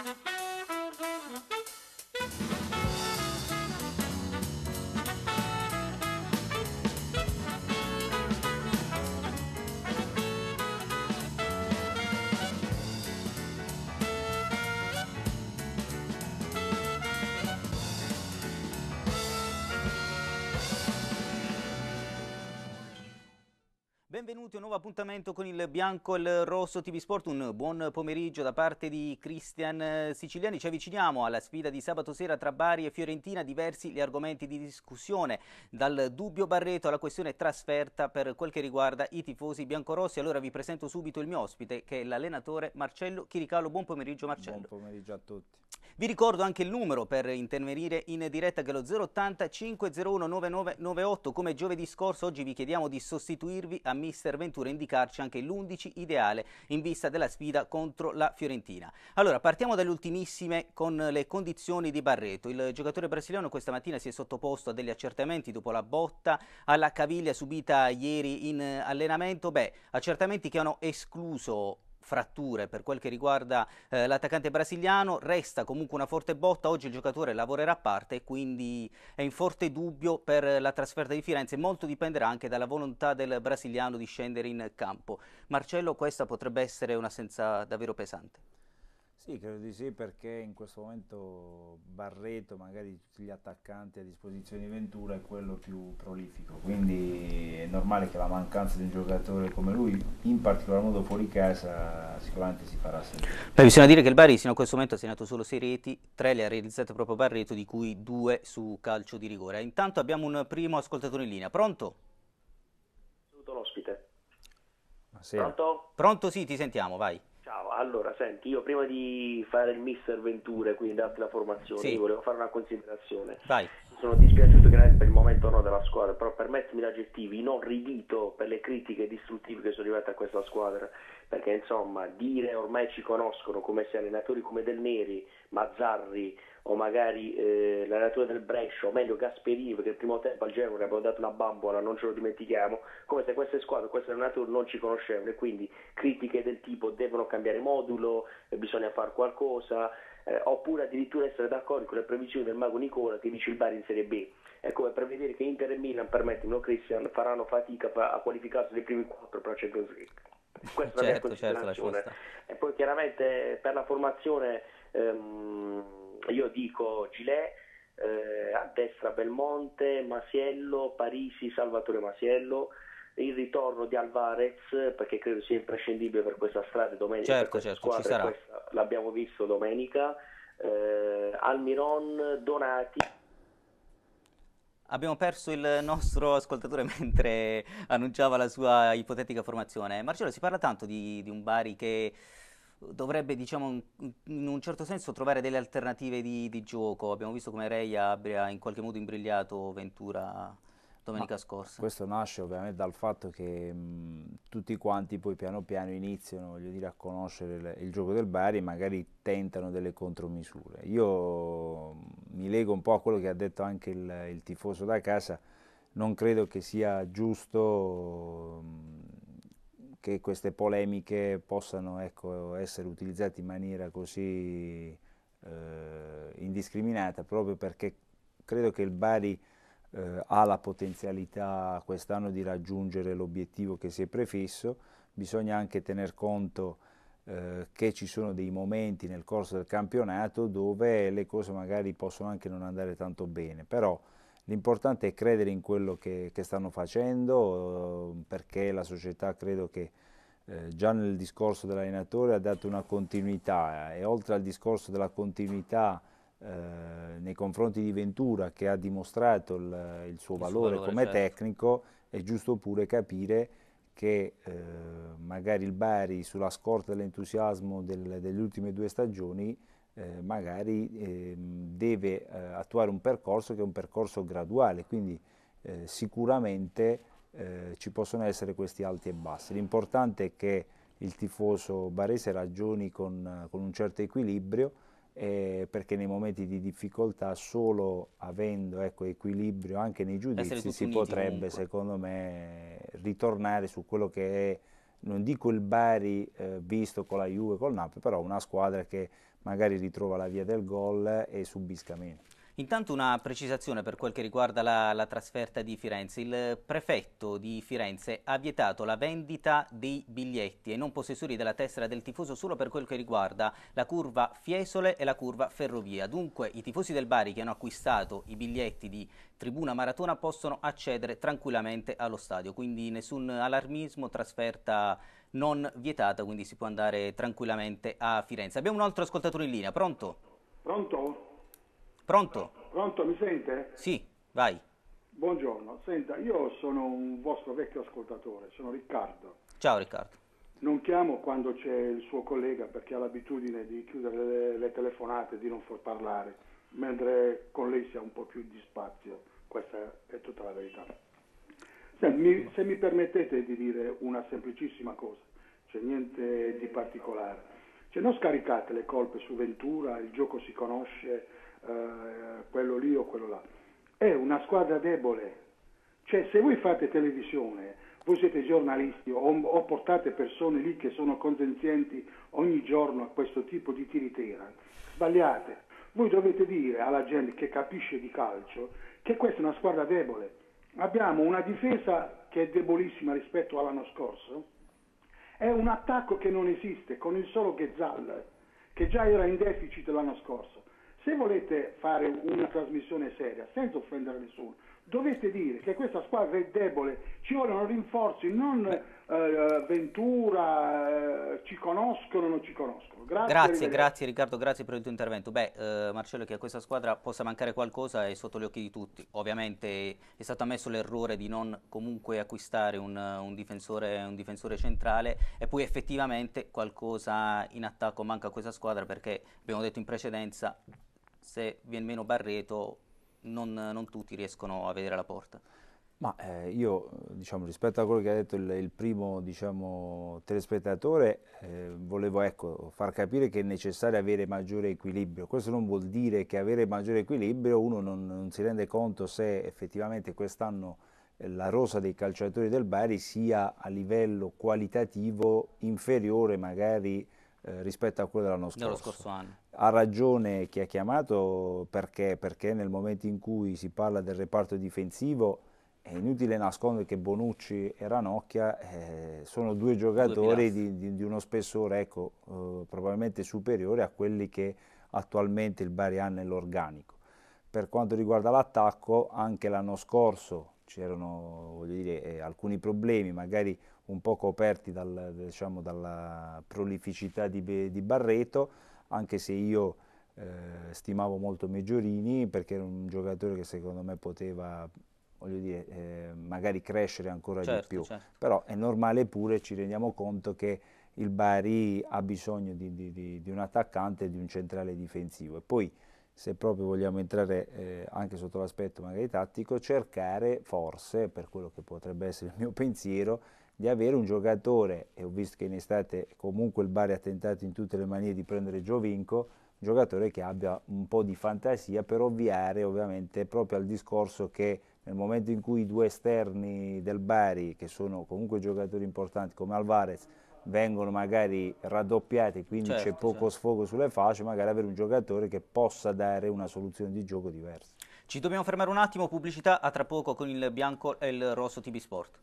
Thank you. benvenuti a un nuovo appuntamento con il bianco e il rosso TV Sport. Un buon pomeriggio da parte di Cristian eh, Siciliani. Ci avviciniamo alla sfida di sabato sera tra Bari e Fiorentina. Diversi gli argomenti di discussione, dal dubbio Barreto alla questione trasferta per quel che riguarda i tifosi biancorossi. Allora vi presento subito il mio ospite, che è l'allenatore Marcello Chiricalo. Buon pomeriggio, Marcello. Buon pomeriggio a tutti. Vi ricordo anche il numero per intervenire in diretta che è lo 080 501 9998. Come giovedì scorso, oggi vi chiediamo di sostituirvi a Miss mister Ventura indicarci anche l'11 ideale in vista della sfida contro la Fiorentina. Allora, partiamo dalle ultimissime con le condizioni di Barreto. Il giocatore brasiliano questa mattina si è sottoposto a degli accertamenti dopo la botta alla caviglia subita ieri in allenamento. Beh, accertamenti che hanno escluso fratture per quel che riguarda eh, l'attaccante brasiliano, resta comunque una forte botta, oggi il giocatore lavorerà a parte e quindi è in forte dubbio per la trasferta di Firenze, molto dipenderà anche dalla volontà del brasiliano di scendere in campo. Marcello, questa potrebbe essere un'assenza davvero pesante. Sì, credo di sì perché in questo momento Barreto, magari di tutti gli attaccanti a disposizione di Ventura, è quello più prolifico, quindi normale che la mancanza di un giocatore come lui, in particolar modo fuori casa, sicuramente si farà sentire. Beh, bisogna dire che il Bari fino a questo momento ha segnato solo 6 reti, 3 le ha realizzate proprio Barreto, di cui 2 su calcio di rigore. Intanto abbiamo un primo ascoltatore in linea, pronto? Saluto l'ospite. Buonasera. Pronto? Pronto sì, ti sentiamo, vai. Ciao, allora senti, io prima di fare il mister Venture, quindi darti la formazione, sì. volevo fare una considerazione. Vai sono dispiaciuto che per il momento no della squadra, però permettimi l'aggettivo inorridito per le critiche distruttive che sono arrivate a questa squadra, perché insomma dire ormai ci conoscono come se allenatori come Del Neri, Mazzarri, o magari eh, l'allenatore del Brescia, o meglio Gasperiv, perché il primo tempo al Genoa abbiamo dato una bambola, non ce lo dimentichiamo, come se queste squadre, queste allenatori non ci conoscevano e quindi critiche del tipo devono cambiare modulo, eh, bisogna fare qualcosa, eh, oppure addirittura essere d'accordo con le previsioni del mago Nicola che dice il Bari in Serie B. È come prevedere che Inter e Milan, permettimelo Christian, faranno fatica a qualificarsi dei primi quattro per la Champions League questa certo, è la mia certo, la E poi chiaramente per la formazione ehm, io dico Gilet, eh, a destra Belmonte, Masiello, Parisi, Salvatore Masiello, il ritorno di Alvarez perché credo sia imprescindibile per questa strada domenica. Certo, certo, squadra, ci sarà. Questa, l'abbiamo visto domenica. Eh, Almiron, Donati Abbiamo perso il nostro ascoltatore mentre annunciava la sua ipotetica formazione. Marcello, si parla tanto di, di un Bari che dovrebbe, diciamo, in un certo senso trovare delle alternative di, di gioco. Abbiamo visto come Reia abbia in qualche modo imbrigliato Ventura domenica Ma scorsa. Questo nasce ovviamente dal fatto che mh, tutti quanti poi piano piano iniziano dire, a conoscere il, il, gioco del Bari e magari tentano delle contromisure. Io mi lego un po' a quello che ha detto anche il, il tifoso da casa, non credo che sia giusto che queste polemiche possano ecco, essere utilizzate in maniera così eh, indiscriminata, proprio perché credo che il Bari eh, ha la potenzialità quest'anno di raggiungere l'obiettivo che si è prefisso, bisogna anche tener conto eh, che ci sono dei momenti nel corso del campionato dove le cose magari possono anche non andare tanto bene, però l'importante è credere in quello che, che stanno facendo eh, perché la società credo che eh, già nel discorso dell'allenatore ha dato una continuità eh, e oltre al discorso della continuità eh, nei confronti di Ventura che ha dimostrato il, il, suo, il valore suo valore, come certo. tecnico, è giusto pure capire che eh, magari il Bari sulla scorta dell'entusiasmo del, delle ultime due stagioni eh, magari ehm, eh, deve attuare un percorso che è un percorso graduale, quindi eh, sicuramente eh, ci possono essere questi alti e bassi. L'importante è che il tifoso barese ragioni con, con un certo equilibrio, eh, perché nei momenti di difficoltà solo avendo ecco, equilibrio anche nei giudizi si potrebbe comunque. secondo me ritornare su quello che è non dico il Bari eh, visto con la Juve, col Napoli, però una squadra che magari ritrova la via del gol e subisca meno. Intanto una precisazione per quel che riguarda la, la, trasferta di Firenze. Il prefetto di Firenze ha vietato la vendita dei biglietti e non possessori della tessera del tifoso solo per quel che riguarda la curva Fiesole e la curva Ferrovia. Dunque i tifosi del Bari che hanno acquistato i biglietti di Tribuna Maratona possono accedere tranquillamente allo stadio, quindi nessun allarmismo, trasferta non vietata, quindi si può andare tranquillamente a Firenze. Abbiamo un altro ascoltatore in linea, pronto? Pronto? Pronto? Pronto, mi sente? Sì, vai. Buongiorno, senta, io sono un vostro vecchio ascoltatore, sono Riccardo. Ciao Riccardo. Non chiamo quando c'è il suo collega perché ha l'abitudine di chiudere le, le telefonate, di non far parlare, mentre con lei si ha un po' più di spazio, questa è tutta la verità. Se mi, se mi permettete di dire una semplicissima cosa, c'è niente di particolare, cioè non scaricate le colpe su Ventura, il gioco si conosce, eh, quello lì o quello là. È una squadra debole. Cioè, se voi fate televisione, voi siete giornalisti o, o portate persone lì che sono contenzienti ogni giorno a questo tipo di tiritera, sbagliate. Voi dovete dire alla gente che capisce di calcio che questa è una squadra debole. Abbiamo una difesa che è debolissima rispetto all'anno scorso, è un attacco che non esiste, con il solo Ghezal, che già era in deficit l'anno scorso se volete fare una trasmissione seria, senza offendere nessuno, dovete dire che questa squadra è debole, ci vogliono rinforzi, non eh, Ventura, eh, ci conoscono, non ci conoscono. Grazie, grazie, grazie, Riccardo, grazie per il tuo intervento. Beh, eh, Marcello, che a questa squadra possa mancare qualcosa è sotto gli occhi di tutti. Ovviamente è stato ammesso l'errore di non comunque acquistare un, un, difensore, un difensore centrale e poi effettivamente qualcosa in attacco manca a questa squadra perché abbiamo detto in precedenza se viene meno Barreto non, non tutti riescono a vedere la porta. Ma eh, io, diciamo, rispetto a quello che ha detto il, il primo diciamo, telespettatore, eh, volevo ecco, far capire che è necessario avere maggiore equilibrio. Questo non vuol dire che avere maggiore equilibrio uno non, non si rende conto se effettivamente quest'anno eh, la rosa dei calciatori del Bari sia a livello qualitativo inferiore magari eh, rispetto a quello dell'anno scorso. scorso ha ragione chi ha chiamato perché? perché nel momento in cui si parla del reparto difensivo è inutile nascondere che Bonucci e Ranocchia eh, sono due giocatori due di, di, di, uno spessore ecco, eh, probabilmente superiore a quelli che attualmente il Bari ha nell'organico. Per quanto riguarda l'attacco, anche l'anno scorso c'erano eh, alcuni problemi, magari un po' coperti dal, diciamo, dalla prolificità di, di Barreto, anche se io eh, stimavo molto Meggiorini perché era un giocatore che secondo me poteva voglio dire, eh, magari crescere ancora certo, di più, certo. però è normale pure, ci rendiamo conto che il Bari ha bisogno di, di, di, di un attaccante e di un centrale difensivo e poi se proprio vogliamo entrare eh, anche sotto l'aspetto magari tattico, cercare forse, per quello che potrebbe essere il mio pensiero, di avere un giocatore, e ho visto che in estate comunque il Bari ha tentato in tutte le maniere di prendere Giovinco, un giocatore che abbia un po' di fantasia per ovviare ovviamente proprio al discorso che nel momento in cui i due esterni del Bari, che sono comunque giocatori importanti come Alvarez, vengono magari raddoppiati, quindi certo, c'è poco certo. sfogo sulle fasce, magari avere un giocatore che possa dare una soluzione di gioco diversa. Ci dobbiamo fermare un attimo, pubblicità, a tra poco con il bianco e il rosso TV Sport.